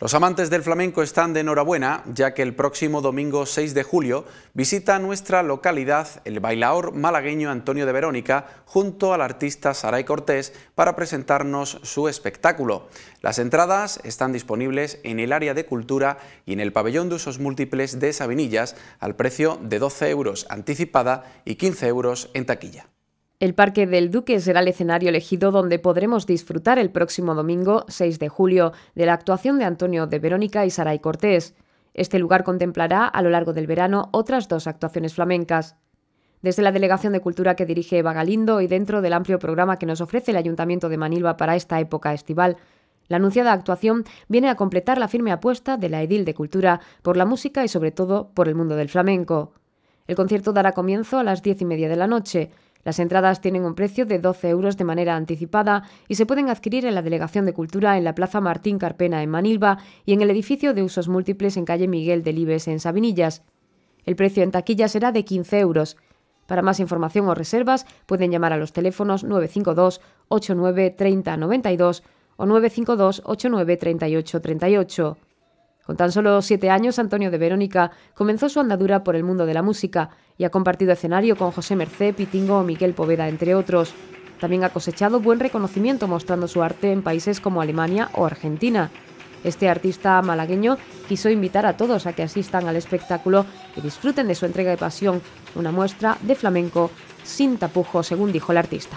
Los amantes del flamenco están de enhorabuena, ya que el próximo domingo 6 de julio visita nuestra localidad el bailaor malagueño Antonio de Verónica junto al artista Saray Cortés para presentarnos su espectáculo. Las entradas están disponibles en el área de cultura y en el pabellón de usos múltiples de Sabinillas al precio de 12 euros anticipada y 15 euros en taquilla. El Parque del Duque será el escenario elegido donde podremos disfrutar el próximo domingo 6 de julio de la actuación de Antonio de Verónica y Saray Cortés. Este lugar contemplará a lo largo del verano otras dos actuaciones flamencas. Desde la Delegación de Cultura que dirige Eva Galindo y dentro del amplio programa que nos ofrece el Ayuntamiento de Manilva para esta época estival, la anunciada actuación viene a completar la firme apuesta de la Edil de Cultura por la música y sobre todo por el mundo del flamenco. El concierto dará comienzo a las diez y media de la noche las entradas tienen un precio de 12 euros de manera anticipada y se pueden adquirir en la Delegación de Cultura en la Plaza Martín Carpena en Manilva y en el edificio de usos múltiples en calle Miguel de Libes en Sabinillas. El precio en taquilla será de 15 euros. Para más información o reservas pueden llamar a los teléfonos 952 89 30 92 o 952 89 38 38. Con tan solo siete años, Antonio de Verónica comenzó su andadura por el mundo de la música y ha compartido escenario con José Mercé, Pitingo o Miguel Poveda, entre otros. También ha cosechado buen reconocimiento mostrando su arte en países como Alemania o Argentina. Este artista malagueño quiso invitar a todos a que asistan al espectáculo y disfruten de su entrega de pasión, una muestra de flamenco sin tapujos, según dijo el artista.